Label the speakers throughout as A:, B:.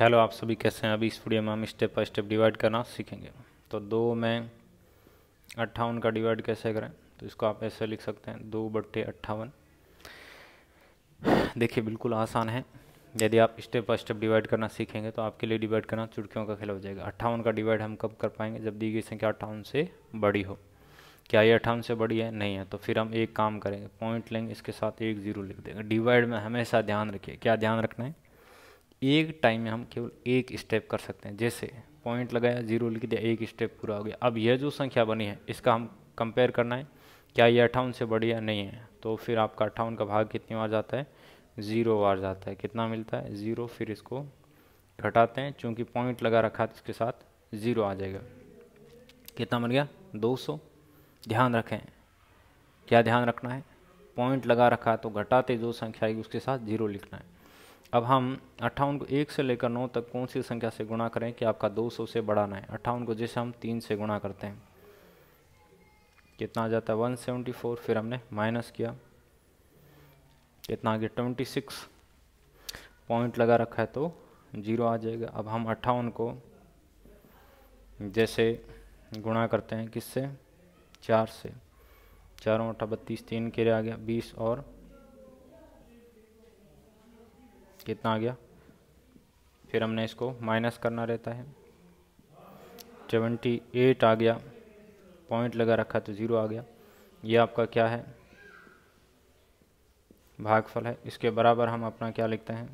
A: hello आप सभी कैसे हैं अभी इस वीडियो में हम स्टेप बाय स्टेप डिवाइड करना सीखेंगे तो दो में अट्ठावन का डिवाइड कैसे करें तो इसको आप ऐसे लिख सकते हैं दो बट्टे अट्ठावन देखिए बिल्कुल आसान है यदि आप स्टेप बाय स्टेप डिवाइड करना सीखेंगे तो आपके लिए डिवाइड करना चुटकियों का खेल हो जाएगा अट्ठावन का डिवाइड हम कब कर पाएंगे जब दी गई संख्या अट्ठावन से बड़ी हो क्या ये अट्ठावन से बड़ी है नहीं है तो फिर हम एक काम करेंगे पॉइंट लेंगे इसके साथ एक जीरो लिख देंगे डिवाइड में हमेशा ध्यान रखिए क्या ध्यान रखना है एक टाइम में हम केवल एक स्टेप कर सकते हैं जैसे पॉइंट लगाया जीरो लिख दिया एक स्टेप पूरा हो गया अब यह जो संख्या बनी है इसका हम कंपेयर करना है क्या ये अट्ठावन से बड़ी या नहीं है तो फिर आपका अट्ठावन का भाग कितनी बार जाता है ज़ीरो बार जाता है कितना मिलता है ज़ीरो फिर इसको घटाते हैं चूँकि पॉइंट लगा रखा है इसके साथ ज़ीरो आ जाएगा कितना मिल गया दो सौ ध्यान रखें क्या ध्यान रखना है पॉइंट लगा रखा है तो घटाते जो संख्या आएगी उसके साथ ज़ीरो लिखना है अब हम अट्ठावन को एक से लेकर नौ तक कौन सी संख्या से गुणा करें कि आपका दो सौ से बड़ा ना है अट्ठावन को जैसे हम तीन से गुणा करते हैं कितना आ जाता है वन सेवेंटी फोर फिर हमने माइनस किया कितना आ गया ट्वेंटी सिक्स पॉइंट लगा रखा है तो जीरो आ जाएगा अब हम अट्ठावन को जैसे गुणा करते हैं किससे चार से चारों अठा बत्तीस तीन के लिए आ गया बीस और कितना आ गया फिर हमने इसको माइनस करना रहता है सेवेंटी एट आ गया पॉइंट लगा रखा तो ज़ीरो आ गया ये आपका क्या है भागफल है इसके बराबर हम अपना क्या लिखते हैं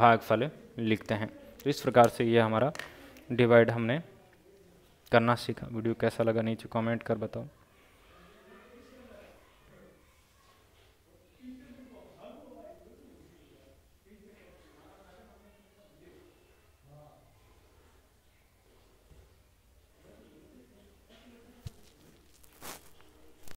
A: भागफल लिखते हैं तो इस प्रकार से ये हमारा डिवाइड हमने करना सीखा वीडियो कैसा लगा नीचे कमेंट तो कर बताओ